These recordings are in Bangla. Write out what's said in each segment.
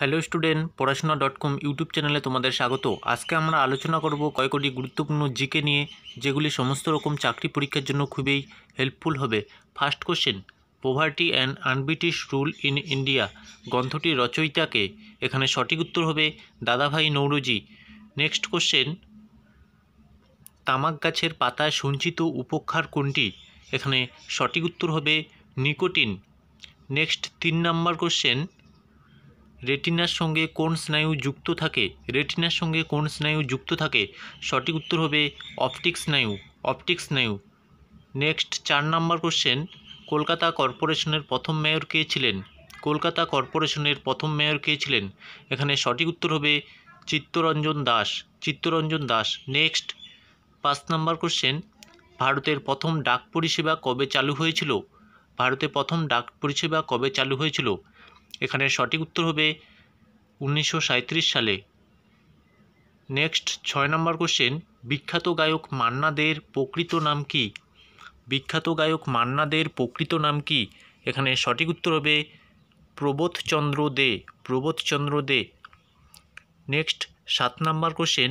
hello student Porashona dot com YouTube চ্যানেলে তোমাদের স্বাগত আজকে আমরা আলোচনা করব কয়েকটি গুরুত্বপূর্ণ জিকে নিয়ে যেগুলি সমস্ত রকম চাকরি পরীক্ষার জন্য খুবই হেল্পফুল হবে first question poverty and unbritish rule in India গ্রন্থটির রচয়িতাকে এখানে সঠিক উত্তর হবে দাদাভাই নৌরজি নেক্সট কোশ্চেন তামাক গাছের পাতায় সঞ্চিত উপক্ষার কোনটি এখানে সঠিক উত্তর হবে নিকোটিন নেক্সট তিন নম্বর কোশ্চেন রেটিনার সঙ্গে কোন স্নায়ু যুক্ত থাকে রেটিনার সঙ্গে কোন স্নায়ু যুক্ত থাকে সঠিক উত্তর হবে অপটিক স্নায়ু অপটিক স্নায়ু নেক্সট চার নাম্বার কোশ্চেন কলকাতা কর্পোরেশনের প্রথম মেয়র কে ছিলেন কলকাতা কর্পোরেশনের প্রথম মেয়র কে ছিলেন এখানে সঠিক উত্তর হবে চিত্তরঞ্জন দাস চিত্তরঞ্জন দাস নেক্সট পাঁচ নাম্বার কোশ্চেন ভারতের প্রথম ডাক পরিষেবা কবে চালু হয়েছিল ভারতে প্রথম ডাক পরিষেবা কবে চালু হয়েছিল এখানে সঠিক উত্তর হবে উনিশশো সালে নেক্সট ছয় নম্বর কোশ্চেন বিখ্যাত গায়ক মান্না দের প্রকৃত নাম কি বিখ্যাত গায়ক মান্না প্রকৃত নাম কি এখানে সঠিক উত্তর হবে প্রবোধচন্দ্র দে প্রবোধচন্দ্র দে নেক্সট সাত নম্বর কোশ্চেন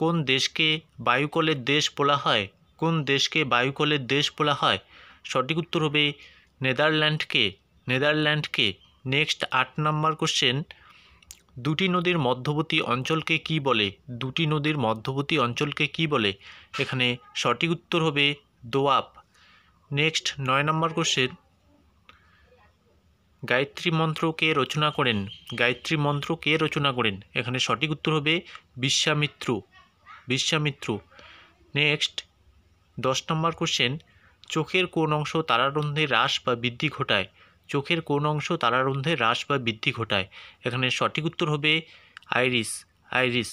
কোন দেশকে বায়ুকলের দেশ বলা হয় কোন দেশকে বায়ুকলের দেশ বলা হয় সঠিক উত্তর হবে নেদারল্যান্ডকে নেদারল্যান্ডকে নেক্সট আট নম্বর কোশ্চেন দুটি নদীর মধ্যবর্তী অঞ্চলকে কি বলে দুটি নদীর মধ্যবর্তী অঞ্চলকে কি বলে এখানে সঠিক উত্তর হবে দোয়াপ নেক্সট নয় নম্বর কোশ্চেন গায়ত্রী মন্ত্র কে রচনা করেন গায়ত্রী মন্ত্র কে রচনা করেন এখানে সঠিক উত্তর হবে বিশ্বামিত্র বিশ্বামিত্র নেক্সট দশ নম্বর কোশ্চেন চোখের কোন অংশ তারারন্ধ্রে হ্রাস বা বৃদ্ধি ঘটায় চোখের কোন অংশ তারারন্ধ্রে হ্রাস বা বৃদ্ধি ঘটায় এখানে সঠিক উত্তর হবে আইরিস আইরিস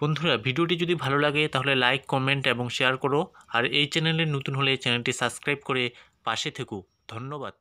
বন্ধুরা ভিডিওটি যদি ভালো লাগে তাহলে লাইক কমেন্ট এবং শেয়ার করো আর এই চ্যানেলে নতুন হলে চ্যানেলটি সাবস্ক্রাইব করে পাশে থেকো ধন্যবাদ